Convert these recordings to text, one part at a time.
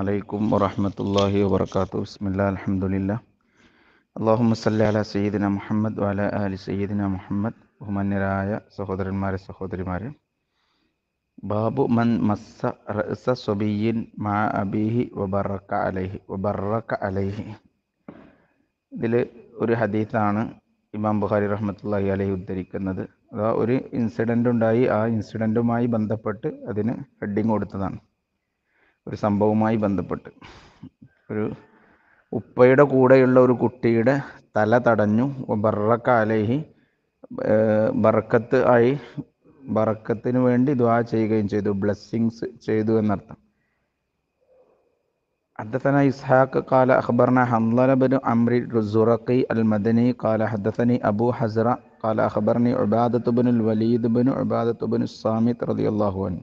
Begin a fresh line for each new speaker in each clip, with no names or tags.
അലൈക്കും വറഹമത്തല്ലാഹി വബർക്കാത്തു ബിസ്മില്ലാ അലഹമുല്ല അള്ളാഹു സല്ല അല സയ്യിദിന മുഹമ്മദ് വല അലി സയ്യിദിന മുഹമ്മദ് ഹുമന്യരായ സഹോദരന്മാരെ സഹോദരിമാരെ ബാബു മൻ മസ്സ റസ സൊബിയിൻ മാ അബീഹി വബറക്ക അലൈഹി വബറക്ക അലൈഹി ഇതിൽ ഒരു ഹദീത്താണ് ഇമാം ബുഖാരി റഹ്മത്തുള്ളാഹി അലൈഹി ഉദ്ധരിക്കുന്നത് അതാ ഒരു ഇൻസിഡൻ്റ് ഉണ്ടായി ആ ഇൻസിഡൻറ്റുമായി ബന്ധപ്പെട്ട് അതിന് ഹെഡിങ് കൊടുത്തതാണ് ഒരു സംഭവവുമായി ബന്ധപ്പെട്ട് ഒരു ഉപ്പയുടെ കൂടെയുള്ള ഒരു കുട്ടിയുടെ തല തടഞ്ഞു ബറക്കാലേഹി ബറക്കത്ത് ആയി ബറക്കത്തിന് വേണ്ടി ദ്വാ ചെയ്യുകയും ചെയ്തു ബ്ലെസ്സിങ്സ് ചെയ്തു എന്നർത്ഥം حدثنا إسحاق قال أخبرنا حنظلة بن عمرو الزرقي المدني قال حدثني أبو حزرة قال أخبرني عبادة بن الوليد بن عبادة بن الصامت رضي الله عنه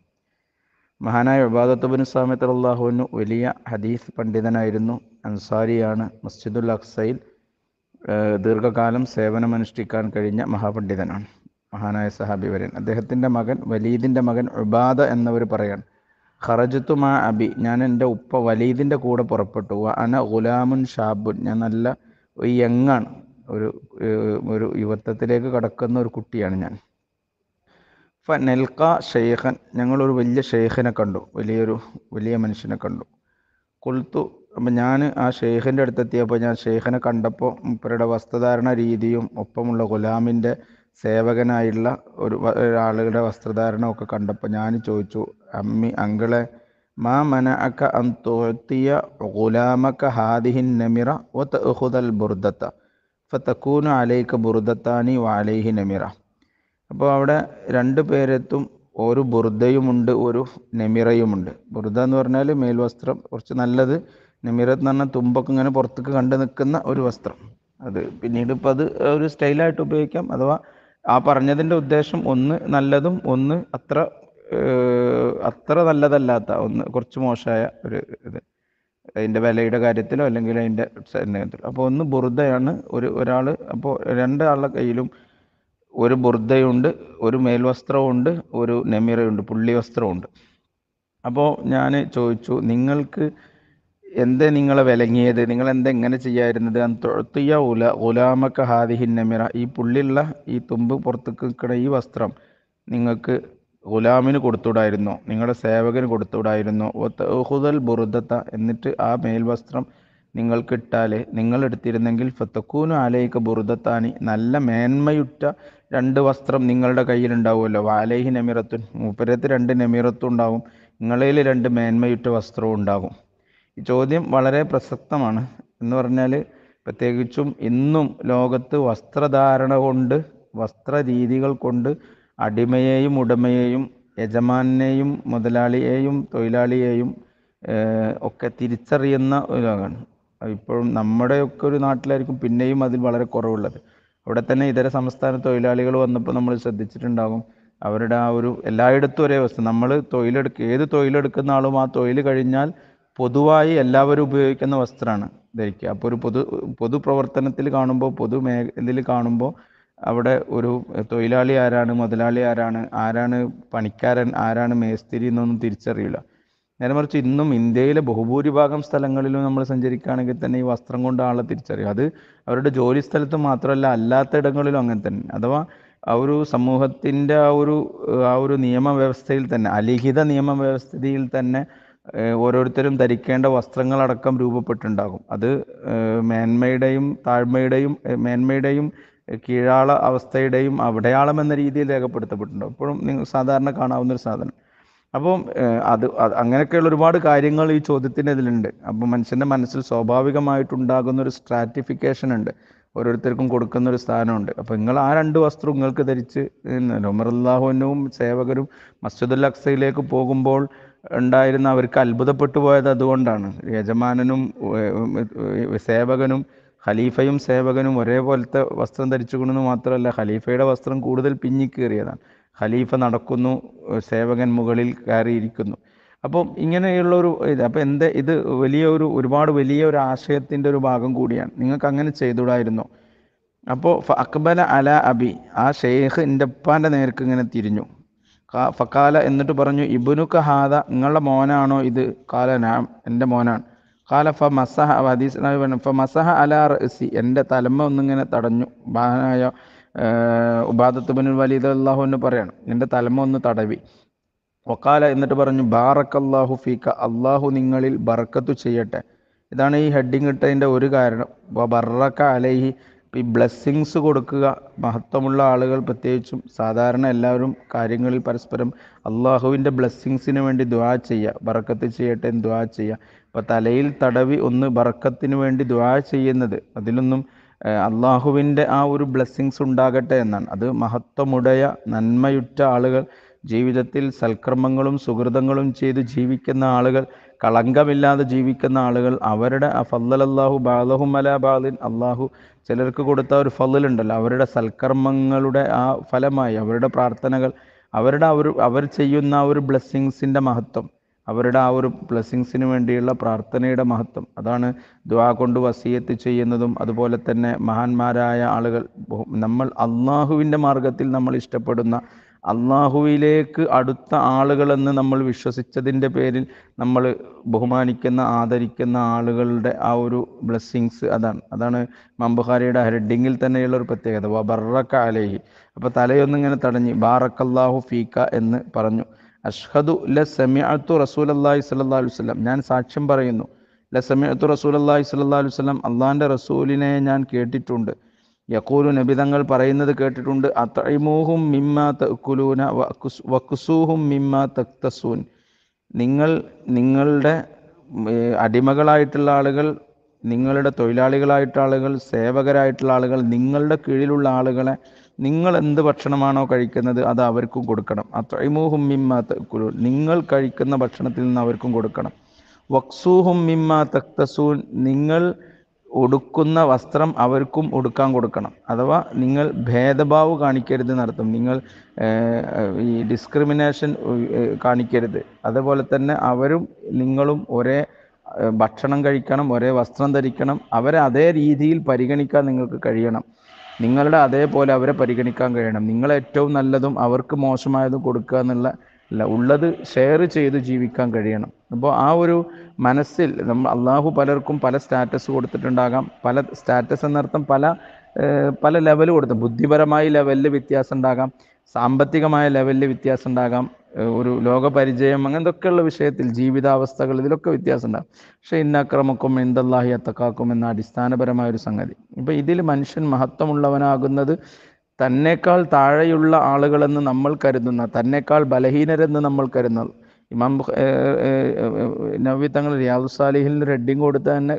മഹാനായ ഉബാദത്തുബിൻ സാമിത്ത് അള്ളാഹുവിനു വലിയ ഹദീസ് പണ്ഡിതനായിരുന്നു അൻസാരിയാണ് മസ്ജിദുൽ അക്സയിൽ ദീർഘകാലം സേവനമനുഷ്ഠിക്കാൻ കഴിഞ്ഞ മഹാപണ്ഡിതനാണ് മഹാനായ സഹാബി വരൻ അദ്ദേഹത്തിൻ്റെ മകൻ വലീദിൻ്റെ മകൻ ഉബാദ എന്നവർ പറയാണ് ഖറജത്തു മാ അബി ഞാൻ എൻ്റെ ഉപ്പ വലീദിൻ്റെ കൂടെ പുറപ്പെട്ടു അന ഗുലാമുൻ ഷാബുൻ ഞാൻ നല്ല യങ്ങാണ് ഒരു ഒരു യുവത്വത്തിലേക്ക് കടക്കുന്ന ഒരു കുട്ടിയാണ് ഞാൻ ഫ നെൽക്ക ഷെയ്ഖൻ ഞങ്ങളൊരു വലിയ ഷെയ്ഖിനെ കണ്ടു വലിയൊരു വലിയ മനുഷ്യനെ കണ്ടു കൊളുത്തു അപ്പം ഞാൻ ആ ഷെയ്ഖിൻ്റെ അടുത്തെത്തിയപ്പോൾ ഞാൻ ഷെയ്ഖിനെ കണ്ടപ്പോൾ ഇപ്പരുടെ വസ്ത്രധാരണ രീതിയും ഒപ്പമുള്ള ഗുലാമിൻ്റെ സേവകനായുള്ള ഒരു ആളുകളുടെ വസ്ത്രധാരണമൊക്കെ കണ്ടപ്പോൾ ഞാൻ ചോദിച്ചു അമ്മി അങ്കിളെ മാ അക്ക അൻ തുഅത്തിയ ഗുലാമക്ക ഹാദിഹിൻ നമിറ ഒത്ത് ഉഹുദൽ ബുർദത്ത ഫതകൂന അലൈക്ക് ബുർദത്താനി വാലേഹി നമിറ അപ്പോൾ അവിടെ രണ്ട് പേരെത്തും ഒരു ബുർദയുമുണ്ട് ഒരു നെമിറയുമുണ്ട് ബുർദ എന്ന് പറഞ്ഞാൽ മേൽവസ്ത്രം കുറച്ച് നല്ലത് നെമിറ എന്ന് പറഞ്ഞാൽ തുമ്പൊക്കെ ഇങ്ങനെ പുറത്തേക്ക് കണ്ടു നിൽക്കുന്ന ഒരു വസ്ത്രം അത് പിന്നീട് ഇപ്പം അത് ഒരു സ്റ്റൈലായിട്ട് ഉപയോഗിക്കാം അഥവാ ആ പറഞ്ഞതിൻ്റെ ഉദ്ദേശം ഒന്ന് നല്ലതും ഒന്ന് അത്ര അത്ര നല്ലതല്ലാത്ത ഒന്ന് കുറച്ച് മോശമായ ഒരു ഇത് അതിൻ്റെ വിലയുടെ കാര്യത്തിലോ അല്ലെങ്കിൽ അതിൻ്റെ അപ്പോൾ ഒന്ന് ബുറുദയാണ് ഒരു ഒരാൾ അപ്പോൾ രണ്ടാളുടെ കയ്യിലും ഒരു ബുർദയുണ്ട് ഒരു മേൽവസ്ത്രമുണ്ട് ഒരു നെമിറയുണ്ട് പുള്ളി വസ്ത്രമുണ്ട് അപ്പോൾ ഞാൻ ചോദിച്ചു നിങ്ങൾക്ക് എന്ത് നിങ്ങളെ വിലങ്ങിയത് നിങ്ങൾ എന്തെങ്ങനെ ചെയ്യായിരുന്നത് തൊഴുത്തിയ ഉല ഉലാമക്ക ഹാദിഹി നെമിറ ഈ പുള്ളിയുള്ള ഈ തുമ്പ് പുറത്ത് നിൽക്കുന്ന ഈ വസ്ത്രം നിങ്ങൾക്ക് ഗുലാമിന് കൊടുത്തുവിടായിരുന്നോ നിങ്ങളുടെ സേവകന് കൊടുത്തുവിടായിരുന്നോ ഹുദൽ ബുറുദത്ത എന്നിട്ട് ആ മേൽവസ്ത്രം നിങ്ങൾ കിട്ടാലെ നിങ്ങൾ എടുത്തിരുന്നെങ്കിൽ ഫത്തക്കൂനു ആലയിക്ക് ബുറുദത്താനി നല്ല മേന്മയുറ്റ രണ്ട് വസ്ത്രം നിങ്ങളുടെ കയ്യിലുണ്ടാവുമല്ലോ വാലേഹി നമിറത്തുൻ മൂപ്പരത്ത് രണ്ട് നമിറത്തും ഉണ്ടാവും നിങ്ങളിൽ രണ്ട് മേന്മയുറ്റ വസ്ത്രവും ഉണ്ടാകും ഈ ചോദ്യം വളരെ പ്രസക്തമാണ് എന്ന് പറഞ്ഞാൽ പ്രത്യേകിച്ചും ഇന്നും ലോകത്ത് വസ്ത്രധാരണ കൊണ്ട് വസ്ത്രരീതികൾ കൊണ്ട് അടിമയെയും ഉടമയെയും യജമാനെയും മുതലാളിയെയും തൊഴിലാളിയെയും ഒക്കെ തിരിച്ചറിയുന്ന ഒരു ലോകമാണ് ഇപ്പോഴും നമ്മുടെയൊക്കെ ഒരു നാട്ടിലായിരിക്കും പിന്നെയും അതിൽ വളരെ കുറവുള്ളത് അവിടെ തന്നെ ഇതര സംസ്ഥാന തൊഴിലാളികൾ വന്നപ്പോൾ നമ്മൾ ശ്രദ്ധിച്ചിട്ടുണ്ടാകും അവരുടെ ആ ഒരു എല്ലായിടത്തും ഒരേ അവസ്ഥ നമ്മൾ തൊഴിലെടുക്ക ഏത് തൊഴിലെടുക്കുന്ന ആളും ആ തൊഴിൽ കഴിഞ്ഞാൽ പൊതുവായി എല്ലാവരും ഉപയോഗിക്കുന്ന വസ്ത്രമാണ് ധരിക്കുക അപ്പോൾ ഒരു പൊതു പൊതുപ്രവർത്തനത്തിൽ കാണുമ്പോൾ പൊതു മേഖലയിൽ കാണുമ്പോൾ അവിടെ ഒരു തൊഴിലാളി ആരാണ് മുതലാളി ആരാണ് ആരാണ് പണിക്കാരൻ ആരാണ് മേസ്തിരി എന്നൊന്നും തിരിച്ചറിയില്ല മറിച്ച് ഇന്നും ഇന്ത്യയിലെ ബഹുഭൂരിഭാഗം സ്ഥലങ്ങളിലും നമ്മൾ സഞ്ചരിക്കുകയാണെങ്കിൽ തന്നെ ഈ വസ്ത്രം കൊണ്ട് ആളെ തിരിച്ചറിയും അത് അവരുടെ ജോലി സ്ഥലത്ത് മാത്രമല്ല അല്ലാത്ത ഇടങ്ങളിലും അങ്ങനെ തന്നെ അഥവാ ആ ഒരു സമൂഹത്തിൻ്റെ ആ ഒരു ആ ഒരു നിയമവ്യവസ്ഥയിൽ തന്നെ അലിഖിത നിയമവ്യവസ്ഥയിൽ തന്നെ ഓരോരുത്തരും ധരിക്കേണ്ട വസ്ത്രങ്ങളടക്കം രൂപപ്പെട്ടുണ്ടാകും അത് മേന്മയുടെയും താഴ്മയുടെയും മേന്മയുടെയും കീഴാള അവസ്ഥയുടെയും അവിടെയാളം എന്ന രീതിയിൽ രേഖപ്പെടുത്തപ്പെട്ടിട്ടുണ്ട് എപ്പോഴും നിങ്ങൾ സാധാരണ കാണാവുന്ന ഒരു സാധനം അപ്പം അത് അങ്ങനെയൊക്കെയുള്ള ഒരുപാട് കാര്യങ്ങൾ ഈ ചോദ്യത്തിൻ്റെ ഇതിലുണ്ട് അപ്പം മനുഷ്യൻ്റെ മനസ്സിൽ സ്വാഭാവികമായിട്ടുണ്ടാകുന്ന ഒരു സ്ട്രാറ്റിഫിക്കേഷൻ ഉണ്ട് ഓരോരുത്തർക്കും കൊടുക്കുന്ന ഒരു സ്ഥാനമുണ്ട് അപ്പം നിങ്ങൾ ആ രണ്ട് വസ്ത്രം നിങ്ങൾക്ക് ധരിച്ച് ഉമറുല്ലാഹുവിനും സേവകരും മസ്ജിദുൽ അക്സയിലേക്ക് പോകുമ്പോൾ ഉണ്ടായിരുന്ന അവർക്ക് അത്ഭുതപ്പെട്ടു പോയത് അതുകൊണ്ടാണ് യജമാനനും സേവകനും ഖലീഫയും സേവകനും ഒരേപോലത്തെ വസ്ത്രം ധരിച്ചുകൊണ്ടെന്ന് മാത്രമല്ല ഖലീഫയുടെ വസ്ത്രം കൂടുതൽ പിഞ്ഞിക്കേറിയതാണ് ഖലീഫ നടക്കുന്നു സേവകൻ മുകളിൽ കയറിയിരിക്കുന്നു അപ്പം ഇങ്ങനെയുള്ള ഒരു ഇത് അപ്പം എന്ത് ഇത് വലിയ ഒരു ഒരുപാട് വലിയ ഒരു ആശയത്തിൻ്റെ ഒരു ഭാഗം കൂടിയാണ് നിങ്ങൾക്ക് അങ്ങനെ ചെയ്തുകൂടായിരുന്നു അപ്പോൾ അക്ബല അല അബി ആ ഷെയ്ഖ് എൻ്റെ നേർക്ക് ഇങ്ങനെ തിരിഞ്ഞു ഫക്കാല എന്നിട്ട് പറഞ്ഞു ഇബുനു ഹാദ നിങ്ങളുടെ മോനാണോ ഇത് കാല നാം എൻ്റെ മോനാണ് കാല ഫ മസഹ ഹദീസ് ഫ മസഹ അല റസി എൻ്റെ തലമ്മ ഒന്നിങ്ങനെ തടഞ്ഞു ബാഹനായോ ഉബാദത്തുബിൻ വലീദ് എന്ന് പറയാണ് നിന്റെ തലമ ഒന്ന് തടവി ഒക്കാല എന്നിട്ട് പറഞ്ഞു ബാറക്കല്ലാഹു ഫീക്ക അള്ളാഹു നിങ്ങളിൽ ബറക്കത്തു ചെയ്യട്ടെ ഇതാണ് ഈ ഹെഡിങ് ഇട്ടതിൻ്റെ ഒരു കാരണം ബറക്ക അലൈഹി ഈ ബ്ലെസ്സിങ്സ് കൊടുക്കുക മഹത്വമുള്ള ആളുകൾ പ്രത്യേകിച്ചും സാധാരണ എല്ലാവരും കാര്യങ്ങളിൽ പരസ്പരം അള്ളാഹുവിൻ്റെ ബ്ലെസ്സിങ്സിന് വേണ്ടി ദ്വാ ചെയ്യുക ബറക്കത്ത് ചെയ്യട്ടെ എന്ന് ദ്വാ ചെയ്യുക അപ്പോൾ തലയിൽ തടവി ഒന്ന് ബറക്കത്തിന് വേണ്ടി ദ്വാ ചെയ്യുന്നത് അതിലൊന്നും അള്ളാഹുവിൻ്റെ ആ ഒരു ബ്ലെസ്സിങ്സ് ഉണ്ടാകട്ടെ എന്നാണ് അത് മഹത്വമുടയ നന്മയുറ്റ ആളുകൾ ജീവിതത്തിൽ സൽക്രമങ്ങളും സുഹൃതങ്ങളും ചെയ്ത് ജീവിക്കുന്ന ആളുകൾ കളങ്കമില്ലാതെ ജീവിക്കുന്ന ആളുകൾ അവരുടെ ആ ഫല്ലല്ലാഹു ബാലഹും അല ബാലിൻ അള്ളാഹു ചിലർക്ക് കൊടുത്ത ഒരു ഫല്ലുണ്ടല്ലോ അവരുടെ സൽക്കർമ്മങ്ങളുടെ ആ ഫലമായി അവരുടെ പ്രാർത്ഥനകൾ അവരുടെ ഒരു അവർ ചെയ്യുന്ന ആ ഒരു ബ്ലെസ്സിങ്സിൻ്റെ മഹത്വം അവരുടെ ആ ഒരു ബ്ലെസ്സിങ്സിന് വേണ്ടിയുള്ള പ്രാർത്ഥനയുടെ മഹത്വം അതാണ് ദ്വാ കൊണ്ട് വസീയത്ത് ചെയ്യുന്നതും അതുപോലെ തന്നെ മഹാന്മാരായ ആളുകൾ നമ്മൾ അള്ളാഹുവിൻ്റെ മാർഗത്തിൽ നമ്മൾ ഇഷ്ടപ്പെടുന്ന അള്ളാഹുവിലേക്ക് അടുത്ത ആളുകളെന്ന് നമ്മൾ വിശ്വസിച്ചതിൻ്റെ പേരിൽ നമ്മൾ ബഹുമാനിക്കുന്ന ആദരിക്കുന്ന ആളുകളുടെ ആ ഒരു ബ്ലെസ്സിങ്സ് അതാണ് അതാണ് മമ്പുഹാരിയുടെ ഹെഡിങ്ങിൽ തന്നെയുള്ള ഒരു പ്രത്യേകത വബറക്ക അലേഹി അപ്പോൾ തലയൊന്നിങ്ങനെ തടഞ്ഞ് ബാറക്കല്ലാഹു ഫീക്ക എന്ന് പറഞ്ഞു അഷ്ഹദു ല സമിഅത്തു റസൂൽ അള്ളാഹി സല്ലാ വസ്ലം ഞാൻ സാക്ഷ്യം പറയുന്നു ല സമിഅത്തു റസൂൽ അള്ളാഹി സല്ലാ വസ്ലം അള്ളാഹിൻ്റെ റസൂലിനെ ഞാൻ കേട്ടിട്ടുണ്ട് യക്കൂലു നബിതങ്ങൾ പറയുന്നത് കേട്ടിട്ടുണ്ട് അത്തൈമൂഹും മിമ്മാ തക്കുലൂന വക്കുസൂഹും മിമ്മാ തക്തസൂൻ നിങ്ങൾ നിങ്ങളുടെ അടിമകളായിട്ടുള്ള ആളുകൾ നിങ്ങളുടെ തൊഴിലാളികളായിട്ടുള്ള ആളുകൾ സേവകരായിട്ടുള്ള ആളുകൾ നിങ്ങളുടെ കീഴിലുള്ള ആളുകളെ നിങ്ങൾ എന്ത് ഭക്ഷണമാണോ കഴിക്കുന്നത് അത് അവർക്കും കൊടുക്കണം അത്രൈമൂഹും മിമ്മാ തക്കുരു നിങ്ങൾ കഴിക്കുന്ന ഭക്ഷണത്തിൽ നിന്ന് അവർക്കും കൊടുക്കണം വക്സൂഹും മിമ്മാ തക്തസൂൻ നിങ്ങൾ ഉടുക്കുന്ന വസ്ത്രം അവർക്കും ഉടുക്കാൻ കൊടുക്കണം അഥവാ നിങ്ങൾ ഭേദഭാവ് കാണിക്കരുത് നടത്തും നിങ്ങൾ ഈ ഡിസ്ക്രിമിനേഷൻ കാണിക്കരുത് അതുപോലെ തന്നെ അവരും നിങ്ങളും ഒരേ ഭക്ഷണം കഴിക്കണം ഒരേ വസ്ത്രം ധരിക്കണം അവരെ അതേ രീതിയിൽ പരിഗണിക്കാൻ നിങ്ങൾക്ക് കഴിയണം നിങ്ങളുടെ അതേപോലെ അവരെ പരിഗണിക്കാൻ കഴിയണം നിങ്ങൾ ഏറ്റവും നല്ലതും അവർക്ക് മോശമായതും കൊടുക്കുക എന്നുള്ള അല്ല ഉള്ളത് ഷെയർ ചെയ്ത് ജീവിക്കാൻ കഴിയണം അപ്പോൾ ആ ഒരു മനസ്സിൽ നമ്മൾ അള്ളാഹു പലർക്കും പല സ്റ്റാറ്റസ് കൊടുത്തിട്ടുണ്ടാകാം പല സ്റ്റാറ്റസ് എന്നർത്ഥം പല പല ലെവൽ കൊടുത്ത് ബുദ്ധിപരമായ ലെവലിൽ വ്യത്യാസം ഉണ്ടാകാം സാമ്പത്തികമായ ലെവലിൽ വ്യത്യാസം ഉണ്ടാകാം ഒരു ലോകപരിചയം അങ്ങനത്തൊക്കെയുള്ള വിഷയത്തിൽ ജീവിതാവസ്ഥകൾ ഇതിലൊക്കെ വ്യത്യാസം ഉണ്ടാകും പക്ഷെ ഇന്നക്രമക്കും എന്തല്ലാഹി അത്തക്കാക്കും എന്ന അടിസ്ഥാനപരമായ ഒരു സംഗതി ഇപ്പം ഇതിൽ മനുഷ്യൻ മഹത്വമുള്ളവനാകുന്നത് തന്നെക്കാൾ താഴെയുള്ള ആളുകളെന്ന് നമ്മൾ കരുതുന്ന തന്നെക്കാൾ ബലഹീനരെന്ന് നമ്മൾ കരുതുന്ന ഇമാം നവി തങ്ങൾ റിയാദു സാലിഹിൽ റെഡിങ് കൊടുത്ത തന്നെ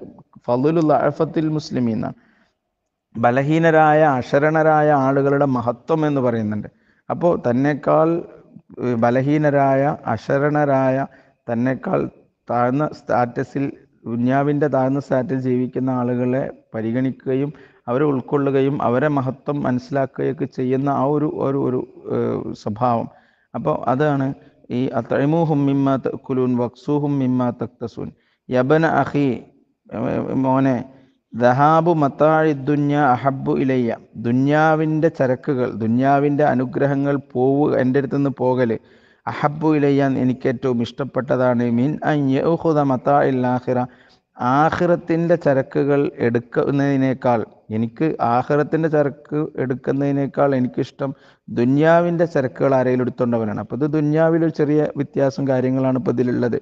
ഫലുലുള്ള അഫത്തിൽ മുസ്ലിമീന്നാണ് ബലഹീനരായ അശരണരായ ആളുകളുടെ മഹത്വം എന്ന് പറയുന്നുണ്ട് അപ്പോൾ തന്നെക്കാൾ ബലഹീനരായ അശരണരായ തന്നെക്കാൾ താഴ്ന്ന സ്റ്റാറ്റസിൽ ദുന്യാവിൻ്റെ താഴ്ന്ന സ്റ്റാറ്റിൽ ജീവിക്കുന്ന ആളുകളെ പരിഗണിക്കുകയും അവരെ ഉൾക്കൊള്ളുകയും അവരെ മഹത്വം മനസ്സിലാക്കുകയൊക്കെ ചെയ്യുന്ന ആ ഒരു ഒരു ഒരു സ്വഭാവം അപ്പോൾ അതാണ് ഈ അത്രമൂഹും മിമ്മാ തക്കുലൂൻ വക്സൂഹും മിമ്മാ തക്തസൂൻ യബന അഹി മോനെ ദഹാബു മത്താഴി ദുന്യ അഹബ്ബു ഇലയ്യ ദുന്യാവിൻ്റെ ചരക്കുകൾ ദുന്യാവിൻ്റെ അനുഗ്രഹങ്ങൾ പോവു എൻ്റെ അടുത്തു നിന്ന് പോകൽ അഹബ്ബു ഇലയ്യ എനിക്ക് ഏറ്റവും ഇഷ്ടപ്പെട്ടതാണ് മിൻ അയ്യുഹുദ മത്താ ഇല്ലാഹിറ ആഹിറത്തിൻ്റെ ചരക്കുകൾ എടുക്കുന്നതിനേക്കാൾ എനിക്ക് ആഹിറത്തിൻ്റെ ചരക്ക് എടുക്കുന്നതിനേക്കാൾ എനിക്കിഷ്ടം ദുന്യാവിൻ്റെ ചരക്കുകൾ ആരെങ്കിലും എടുത്തുകൊണ്ടവനാണ് അപ്പോൾ ഇത് ദുന്യാവിലൊരു ചെറിയ വ്യത്യാസം കാര്യങ്ങളാണ് ഇപ്പോൾ ഇതിലുള്ളത്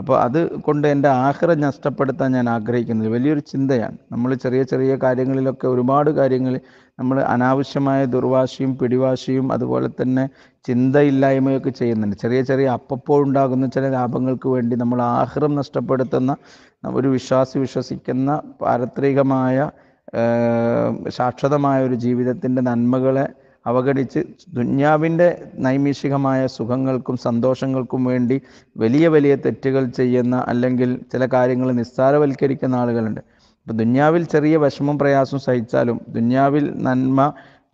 അപ്പോൾ അത് കൊണ്ട് എൻ്റെ ആഹ്റ നഷ്ടപ്പെടുത്താൻ ഞാൻ ആഗ്രഹിക്കുന്നത് വലിയൊരു ചിന്തയാണ് നമ്മൾ ചെറിയ ചെറിയ കാര്യങ്ങളിലൊക്കെ ഒരുപാട് കാര്യങ്ങൾ നമ്മൾ അനാവശ്യമായ ദുർവാശിയും പിടിവാശിയും അതുപോലെ തന്നെ ചിന്തയില്ലായ്മയൊക്കെ ചെയ്യുന്നുണ്ട് ചെറിയ ചെറിയ അപ്പപ്പോൾ ഉണ്ടാകുന്ന ചില ലാഭങ്ങൾക്ക് വേണ്ടി നമ്മൾ ആഹ്റം നഷ്ടപ്പെടുത്തുന്ന ഒരു വിശ്വാസി വിശ്വസിക്കുന്ന പാരത്രികമായ സാക്ഷതമായ ഒരു ജീവിതത്തിൻ്റെ നന്മകളെ അവഗണിച്ച് ദുന്യാവിൻ്റെ നൈമിഷികമായ സുഖങ്ങൾക്കും സന്തോഷങ്ങൾക്കും വേണ്ടി വലിയ വലിയ തെറ്റുകൾ ചെയ്യുന്ന അല്ലെങ്കിൽ ചില കാര്യങ്ങൾ നിസ്സാരവൽക്കരിക്കുന്ന ആളുകളുണ്ട് ഇപ്പം ദുന്യാവിൽ ചെറിയ വിഷമം പ്രയാസം സഹിച്ചാലും ദുന്യാവിൽ നന്മ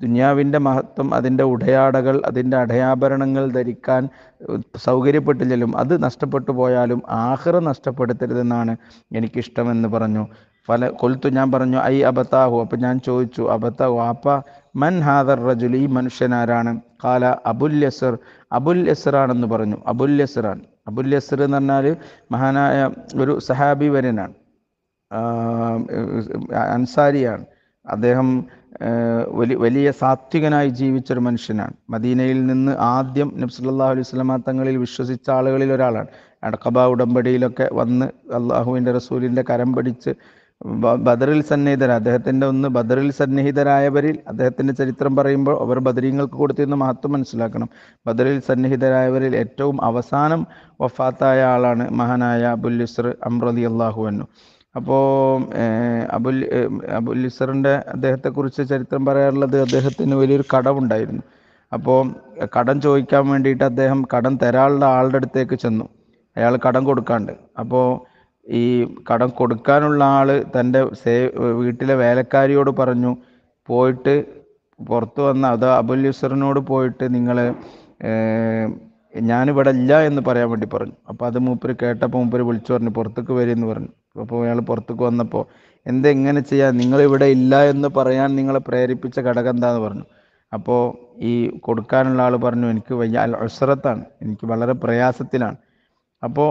ദുന്യാവിൻ്റെ മഹത്വം അതിൻ്റെ ഉടയാടകൾ അതിൻ്റെ അടയാഭരണങ്ങൾ ധരിക്കാൻ സൗകര്യപ്പെട്ടില്ലെങ്കിലും അത് നഷ്ടപ്പെട്ടു പോയാലും ആഹ്റ നഷ്ടപ്പെടുത്തരുതെന്നാണ് എനിക്കിഷ്ടമെന്ന് പറഞ്ഞു പല കൊൽത്തു ഞാൻ പറഞ്ഞു ഐ അബത്താഹു അപ്പം ഞാൻ ചോദിച്ചു അബത്താഹു ആപ്പ മൻ ഹാദർ റജുൽ ഈ മനുഷ്യനാരാണ് കാല അബുൽ യസർ അബുൽ യസറാണെന്ന് പറഞ്ഞു അബുൽ യസറാണ് അബുൽ യസർ എന്ന് പറഞ്ഞാൽ മഹാനായ ഒരു സഹാബി വര്യനാണ് അൻസാരിയാണ് അദ്ദേഹം വലിയ വലിയ സാത്വികനായി ജീവിച്ചൊരു മനുഷ്യനാണ് മദീനയിൽ നിന്ന് ആദ്യം നബ്സുല്ലാ അലൈഹി സ്വലാമ തങ്ങളിൽ വിശ്വസിച്ച ആളുകളിൽ ഒരാളാണ് അടക്കബ ഉടമ്പടിയിലൊക്കെ വന്ന് അള്ളാഹുവിൻ്റെ റസൂലിൻ്റെ കരം പിടിച്ച് ബദറിൽ സന്നിഹിതരായ അദ്ദേഹത്തിൻ്റെ ഒന്ന് ബദറിൽ സന്നിഹിതരായവരിൽ അദ്ദേഹത്തിൻ്റെ ചരിത്രം പറയുമ്പോൾ അവർ ബദരീങ്ങൾക്ക് കൊടുത്തിരുന്ന മഹത്വം മനസ്സിലാക്കണം ബദറിൽ സന്നിഹിതരായവരിൽ ഏറ്റവും അവസാനം വഫാത്തായ ആളാണ് മഹാനായ അബുൽ ഇസ്ർ അമ്രദി അള്ളാഹു അന്നു അപ്പോൾ അബുൽ അബുൽ ഇസറിൻ്റെ അദ്ദേഹത്തെക്കുറിച്ച് ചരിത്രം പറയാറുള്ളത് അദ്ദേഹത്തിന് വലിയൊരു കടമുണ്ടായിരുന്നു അപ്പോൾ കടം ചോദിക്കാൻ വേണ്ടിയിട്ട് അദ്ദേഹം കടം തരാനുള്ള ആളുടെ അടുത്തേക്ക് ചെന്നു അയാൾ കടം കൊടുക്കാണ്ട് അപ്പോൾ ഈ കടം കൊടുക്കാനുള്ള ആൾ തൻ്റെ സേ വീട്ടിലെ വേലക്കാരിയോട് പറഞ്ഞു പോയിട്ട് പുറത്തു വന്ന അത് അബുൽ യുസറിനോട് പോയിട്ട് നിങ്ങൾ ഞാനിവിടെ ഇല്ല എന്ന് പറയാൻ വേണ്ടി പറഞ്ഞു അപ്പോൾ അത് മൂപ്പര് കേട്ടപ്പോൾ മൂപ്പര് വിളിച്ചു പറഞ്ഞു പുറത്തേക്ക് വരുമെന്ന് എന്ന് പറഞ്ഞു അപ്പോൾ അയാൾ പുറത്തേക്ക് വന്നപ്പോൾ എന്തെങ്ങനെ നിങ്ങൾ ഇവിടെ ഇല്ല എന്ന് പറയാൻ നിങ്ങളെ പ്രേരിപ്പിച്ച ഘടകം എന്താന്ന് പറഞ്ഞു അപ്പോൾ ഈ കൊടുക്കാനുള്ള ആൾ പറഞ്ഞു എനിക്ക് വയ്യ അസുരത്താണ് എനിക്ക് വളരെ പ്രയാസത്തിലാണ് അപ്പോൾ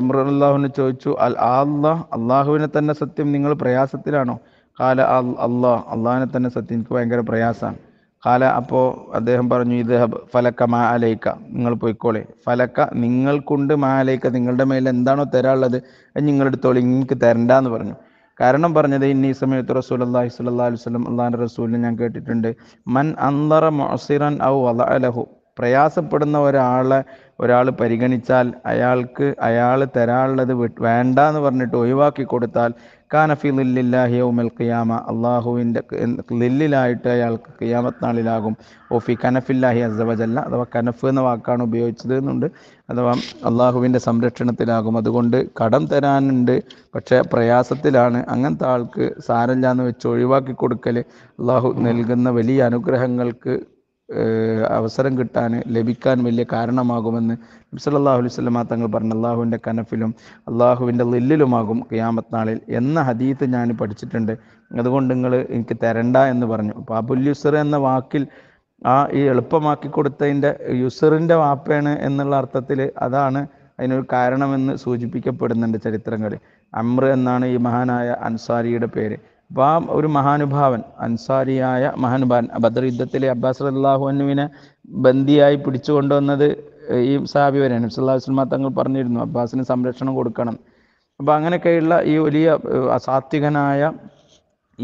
അമ്രാഹുവിനെ ചോദിച്ചു അൽ അള്ളാഹ് അള്ളാഹുവിനെ തന്നെ സത്യം നിങ്ങൾ പ്രയാസത്തിലാണോ കാല അൽ അള്ളാഹ് അള്ളാഹിനെ തന്നെ സത്യം എനിക്ക് ഭയങ്കര പ്രയാസമാണ് കാല അപ്പോൾ അദ്ദേഹം പറഞ്ഞു ഇത് ഫലക്ക മാ അലേക്ക നിങ്ങൾ പോയിക്കോളെ ഫലക്ക നിങ്ങൾക്കുണ്ട് മാ അലേക്ക നിങ്ങളുടെ മേൽ എന്താണോ തരാനുള്ളത് അത് നിങ്ങളെടുത്തോളി നിങ്ങൾക്ക് തരണ്ടെന്ന് പറഞ്ഞു കാരണം പറഞ്ഞത് ഇന്നീ സമയത്ത് റസൂൽ അള്ളാഹി അലൈഹി അലുസ്ലം അള്ളാഹിൻ്റെ റസൂലിനെ ഞാൻ കേട്ടിട്ടുണ്ട് മൻ അന്തറ മൊസിറൻ ഔ അലഹു പ്രയാസപ്പെടുന്ന ഒരാളെ ഒരാൾ പരിഗണിച്ചാൽ അയാൾക്ക് അയാൾ തരാനുള്ളത് വേണ്ട എന്ന് പറഞ്ഞിട്ട് ഒഴിവാക്കി കൊടുത്താൽ കാനഫി ലില്ലാഹി യൗമൽ ഖിയാമ അള്ളാഹുവിൻ്റെ ലില്ലിലായിട്ട് അയാൾക്ക് ഖിയാമത്ത് നാളിലാകും ഓഫി കനഫില്ലാഹി അസവജല്ല അഥവാ കനഫ് എന്ന വാക്കാണ് ഉപയോഗിച്ചത് എന്നുണ്ട് അഥവാ അള്ളാഹുവിൻ്റെ സംരക്ഷണത്തിലാകും അതുകൊണ്ട് കടം തരാനുണ്ട് പക്ഷേ പ്രയാസത്തിലാണ് അങ്ങനത്തെ ആൾക്ക് എന്ന് വെച്ച് ഒഴിവാക്കി കൊടുക്കൽ അള്ളാഹു നൽകുന്ന വലിയ അനുഗ്രഹങ്ങൾക്ക് അവസരം കിട്ടാൻ ലഭിക്കാൻ വലിയ കാരണമാകുമെന്ന് നബ്സല്ലാഹു അലൈഹി സ്വലമ തങ്ങൾ പറഞ്ഞു അള്ളാഹുവിൻ്റെ കനഫിലും അള്ളാഹുവിൻ്റെ ലില്ലിലുമാകും ക്യാമത്ത് നാളിൽ എന്ന ഹദീത്ത് ഞാൻ പഠിച്ചിട്ടുണ്ട് അതുകൊണ്ട് നിങ്ങൾ എനിക്ക് തരണ്ട എന്ന് പറഞ്ഞു അപ്പോൾ അബുല്യുസർ എന്ന വാക്കിൽ ആ ഈ എളുപ്പമാക്കി കൊടുത്തതിൻ്റെ യുസറിൻ്റെ വാപ്പയാണ് എന്നുള്ള അർത്ഥത്തിൽ അതാണ് അതിനൊരു കാരണമെന്ന് സൂചിപ്പിക്കപ്പെടുന്നുണ്ട് ചരിത്രങ്ങളിൽ അമ്ര എന്നാണ് ഈ മഹാനായ അൻസാരിയുടെ പേര് അപ്പോൾ ആ ഒരു മഹാനുഭാവൻ അൻസാരിയായ മഹാനുഭാവൻ ബദർ യുദ്ധത്തിലെ അബ്ബാസ് അള്ളാഹു അനുവിനെ ബന്ദിയായി പിടിച്ചു കൊണ്ടുവന്നത് ഈ സാബി വരെ നബ്സല്ലാസ്ലമ തങ്ങൾ പറഞ്ഞിരുന്നു അബ്ബാസിന് സംരക്ഷണം കൊടുക്കണം അപ്പോൾ അങ്ങനെയൊക്കെയുള്ള ഈ വലിയ അസാത്വികനായ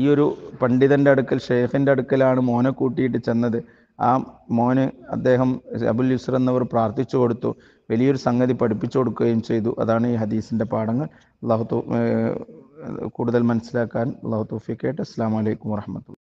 ഈ ഒരു പണ്ഡിതൻ്റെ അടുക്കൽ ഷേഫിൻ്റെ അടുക്കലാണ് മോനെ കൂട്ടിയിട്ട് ചെന്നത് ആ മോന് അദ്ദേഹം അബുൽ യുസർ എന്നവർ പ്രാർത്ഥിച്ചു കൊടുത്തു വലിയൊരു സംഗതി പഠിപ്പിച്ചു കൊടുക്കുകയും ചെയ്തു അതാണ് ഈ ഹദീസിൻ്റെ പാഠങ്ങൾ അള്ളാഹു കൂടുതൽ മനസ്സിലാക്കാൻ അള്ളാഹു തോഫിക്കായിട്ട് അസ്സാം വലൈക്കും വർഹമത്തുള്ള